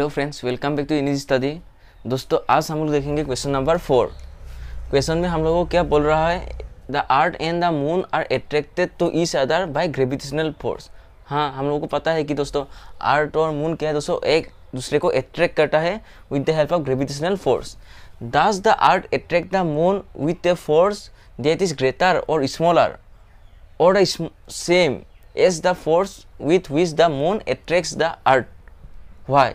hello friends welcome back to इनिज study दोस्तों आज हम लोग देखेंगे क्वेश्चन नंबर फोर क्वेश्चन में हम लोगों को क्या बोल रहा है the earth and the moon are attracted to each other by gravitational force हाँ हम लोगों को पता है कि दोस्तों आर्ट और मून क्या है दोस्तों एक दूसरे को अट्रैक्ट करता है with the help of gravitational force thus the earth attract the moon with a force that is greater or smaller or same as the force with which the moon attract the earth why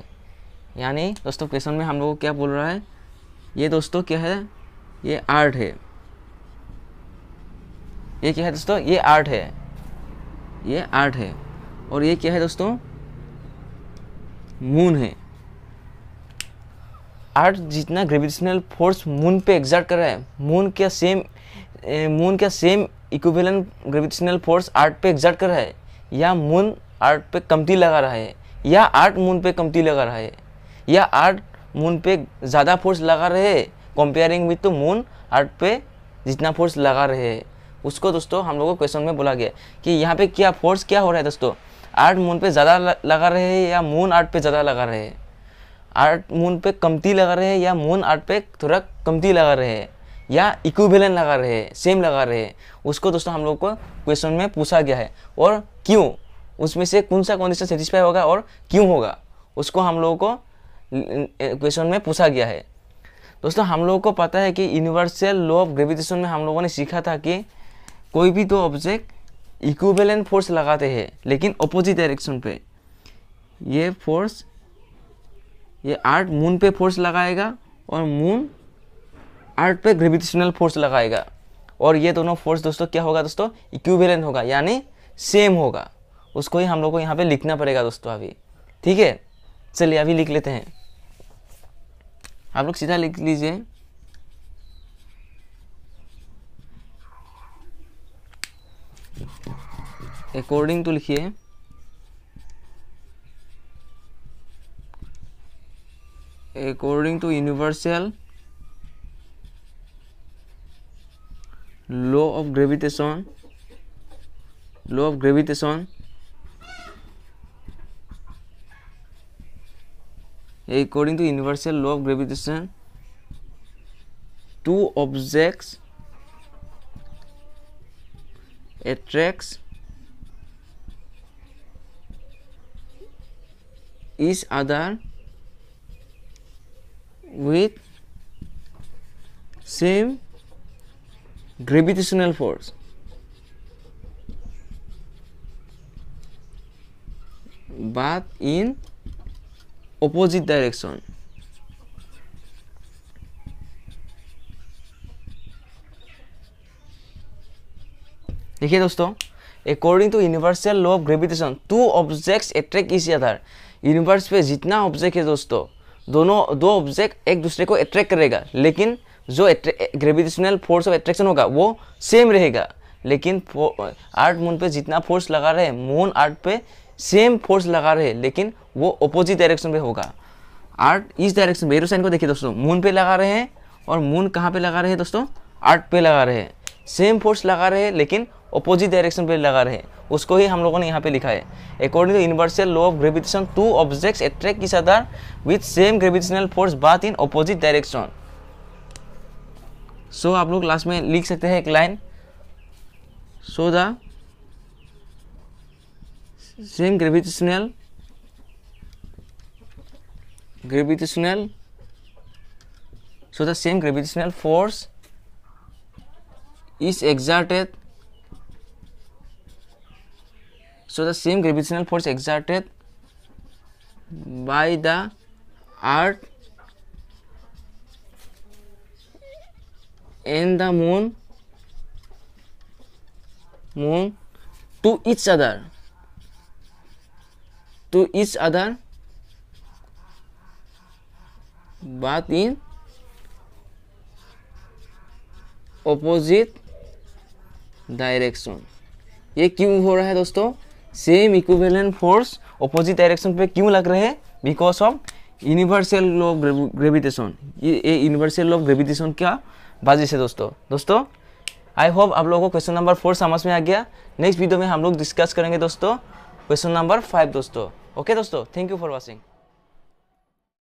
यानी दोस्तों question में हम लोग क्या बोल रहा है ये दोस्तों क्या है ये आर्ट है ये क्या है दोस्तों ये आर्ट है ये आर्ट है और ये क्या है दोस्तों मून है आर्ट जितना ग्रेविटेशनल फोर्स मून पे एग्जर्ट कर रहा है मून क्या सेम मून का same equivalent gravitational force earth पे एग्जर्ट कर रहा है या मून आर्ट पे कमती लगा रहा है या आर्ट मून पे कमती लगा रहा है या आर्ट मून पे ज़्यादा फोर्स लगा रहे comparing with to moon earth पे जितना फोर्स लगा रहे उसको दोस्तों हम लोगों को क्वेश्चन में बोला गया कि यहाँ पे क्या फोर्स क्या हो रहा है दोस्तों आर्ट मून पे ज़्यादा लगा रहे हैं या मून आर्ट पे ज़्यादा लगा रहे हैं आर्ट मून पे कमती लगा रहे हैं या मून आर्ट पे थोड़ा कमती लगा रहे हैं या इक्विवेलेंट लगा रहे हैं सेम लगा रहे हैं उसको दोस्तों हम लोग को क्वेश्चन में पूछा गया है और क्यों उसमें से कौन सा कंडीशन सेटिस्फाई होगा और क्यों होगा उसको हम लोगों को क्वेश्चन में पूछा गया है दोस्तों हम लोगों को पता है कि यूनिवर्सल लॉ ऑफ ग्रेविटेशन में हम लोगों ने सीखा था कि कोई भी दो ऑब्जेक्ट इक्विवेलेंट फोर्स लगाते हैं लेकिन अपोजिट डायरेक्शन पे ये फोर्स ये आर्ट मून पे फोर्स लगाएगा और मून आर्ट पे ग्रेविटेशनल फोर्स लगाएगा और ये दोनों फोर्स दोस्तों क्या होगा दोस्तों इक्विवेलेंट होगा यानी सेम होगा उसको ही हम लोग को यहाँ पे लिखना पड़ेगा दोस्तों अभी ठीक है चलिए अभी लिख लेते हैं आप लोग सीधा लिख लीजिए अकॉर्डिंग टू तो लिखिए according to universal law of gravitation law of gravitation according to universal law of gravitation two objects attracts each other with same gravitational force but in opposite direction देखिए दोस्तों according to universal law of gravitation two objects attract each other universe पे जितना object है दोस्तों दोनों दो object एक दूसरे को अट्रैक्ट करेगा लेकिन जो ग्रेविटेशनल फोर्स ऑफ अट्रैक्शन होगा वो सेम रहेगा लेकिन आर्ट मून पे जितना फोर्स लगा रहे हैं मून आर्ट पे सेम फोर्स लगा रहे लेकिन वो अपोजिट डायरेक्शन में होगा आर्ट इस डायरेक्शन में एरोसाइन को देखिए दोस्तों मून पे लगा रहे हैं और मून कहाँ पे लगा रहे हैं दोस्तों आर्ट पे लगा रहे हैं सेम फोर्स लगा रहे हैं लेकिन अपोजिट डायरेक्शन पे लगा रहे हैं उसको ही हम लोगों ने यहाँ पे लिखा है according to universal law of gravitation two objects attract each other with same gravitational force but in opposite direction so आप लोग लास्ट में लिख सकते हैं एक line so the same gravitational gravitational so the same gravitational force is exerted so the same gravitational force exerted by the earth and the moon moon to each other to each other but in opposite direction ये क्यों हो रहा है दोस्तों same equivalent force opposite direction पे क्यों लग रहे हैं because of universal law of gravitation ये यूनिवर्सल लॉ ऑफ ग्रेविटेशन का बाजिश है दोस्तों दोस्तों आई होप आप लोगों को क्वेश्चन नंबर फोर समझ में आ गया नेक्स्ट वीडियो में हम लोग डिस्कस करेंगे दोस्तों क्वेश्चन नंबर फाइव दोस्तों ओके दोस्तों थैंक यू फॉर वॉचिंग